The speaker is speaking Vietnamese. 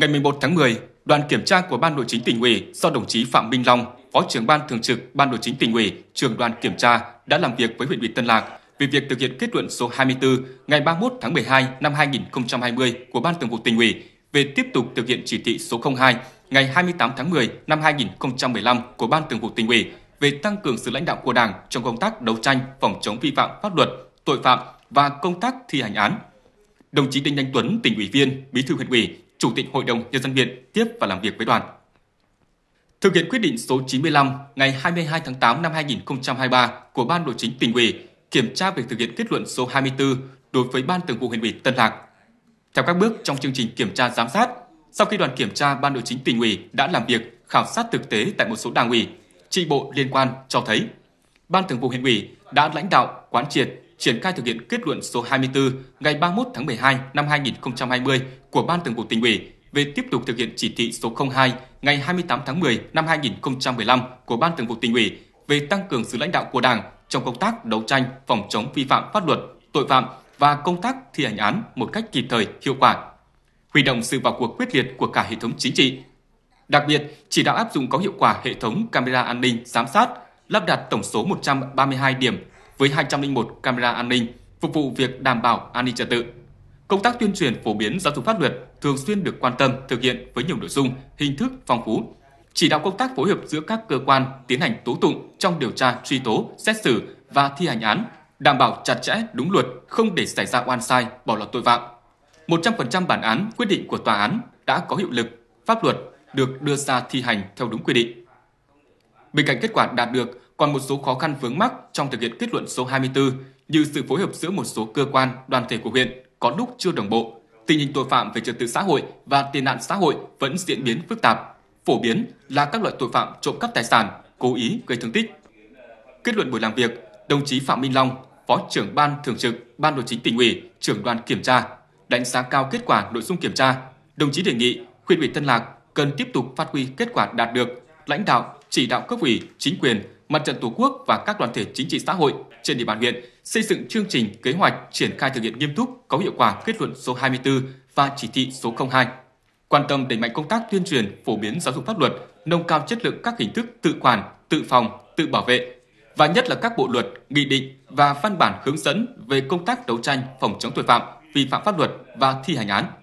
Ngày 11 tháng 10, đoàn kiểm tra của Ban Nội chính tỉnh ủy do đồng chí Phạm Minh Long, Phó trưởng Ban Thường trực Ban Nội chính tỉnh ủy, trưởng đoàn kiểm tra đã làm việc với huyện ủy Tân Lạc về việc thực hiện kết luận số 24 ngày 31 tháng 12 năm 2020 của Ban Thường vụ tỉnh ủy về tiếp tục thực hiện chỉ thị số 02 ngày 28 tháng 10 năm 2015 của Ban Thường vụ tỉnh ủy về tăng cường sự lãnh đạo của Đảng trong công tác đấu tranh phòng chống vi phạm pháp luật, tội phạm và công tác thi hành án. Đồng chí Đinh Anh Tuấn, tỉnh ủy viên, Bí thư huyện ủy Chủ tịch Hội đồng Nhân dân huyện tiếp và làm việc với đoàn. Thực hiện quyết định số 95 ngày 22 tháng 8 năm 2023 của Ban Nội chính tỉnh ủy kiểm tra việc thực hiện kết luận số 24 đối với Ban Thường vụ huyện ủy Tân Lạc. Theo các bước trong chương trình kiểm tra giám sát, sau khi đoàn kiểm tra Ban Nội chính tỉnh ủy đã làm việc khảo sát thực tế tại một số đảng ủy, tri bộ liên quan cho thấy Ban Thường vụ huyện ủy đã lãnh đạo quán triệt triển khai thực hiện kết luận số 24 ngày 31 tháng 12 năm 2020 của Ban Thường vụ tỉnh ủy về tiếp tục thực hiện chỉ thị số 02 ngày 28 tháng 10 năm 2015 của Ban Thường vụ tỉnh ủy về tăng cường sự lãnh đạo của Đảng trong công tác đấu tranh phòng chống vi phạm pháp luật, tội phạm và công tác thi hành án một cách kịp thời, hiệu quả. Huy động sự vào cuộc quyết liệt của cả hệ thống chính trị. Đặc biệt, chỉ đạo áp dụng có hiệu quả hệ thống camera an ninh giám sát, lắp đặt tổng số 132 điểm với 201 camera an ninh, phục vụ việc đảm bảo an ninh trật tự. Công tác tuyên truyền phổ biến giáo dục pháp luật thường xuyên được quan tâm thực hiện với nhiều nội dung, hình thức phong phú. Chỉ đạo công tác phối hợp giữa các cơ quan tiến hành tố tụng trong điều tra, truy tố, xét xử và thi hành án, đảm bảo chặt chẽ, đúng luật, không để xảy ra oan sai, bỏ lọt tội phạm. 100% bản án, quyết định của tòa án đã có hiệu lực, pháp luật được đưa ra thi hành theo đúng quy định. Bên cạnh kết quả đạt được, còn một số khó khăn vướng mắc trong thực hiện kết luận số 24 như sự phối hợp giữa một số cơ quan, đoàn thể của huyện có lúc chưa đồng bộ, tình hình tội phạm về trật tự xã hội và tệ nạn xã hội vẫn diễn biến phức tạp. Phổ biến là các loại tội phạm trộm cắp tài sản, cố ý gây thương tích. Kết luận buổi làm việc, đồng chí Phạm Minh Long, Phó trưởng ban thường trực Ban Nội chính tỉnh ủy, trưởng đoàn kiểm tra, đánh giá cao kết quả nội dung kiểm tra. Đồng chí đề nghị huyện ủy Tân Lạc cần tiếp tục phát huy kết quả đạt được, lãnh đạo chỉ đạo cấp ủy, chính quyền, mặt trận tổ quốc và các đoàn thể chính trị xã hội trên địa bàn huyện xây dựng chương trình kế hoạch triển khai thực hiện nghiêm túc có hiệu quả kết luận số 24 và chỉ thị số 02 quan tâm đẩy mạnh công tác tuyên truyền phổ biến giáo dục pháp luật nâng cao chất lượng các hình thức tự quản tự phòng tự bảo vệ và nhất là các bộ luật nghị định và văn bản hướng dẫn về công tác đấu tranh phòng chống tội phạm vi phạm pháp luật và thi hành án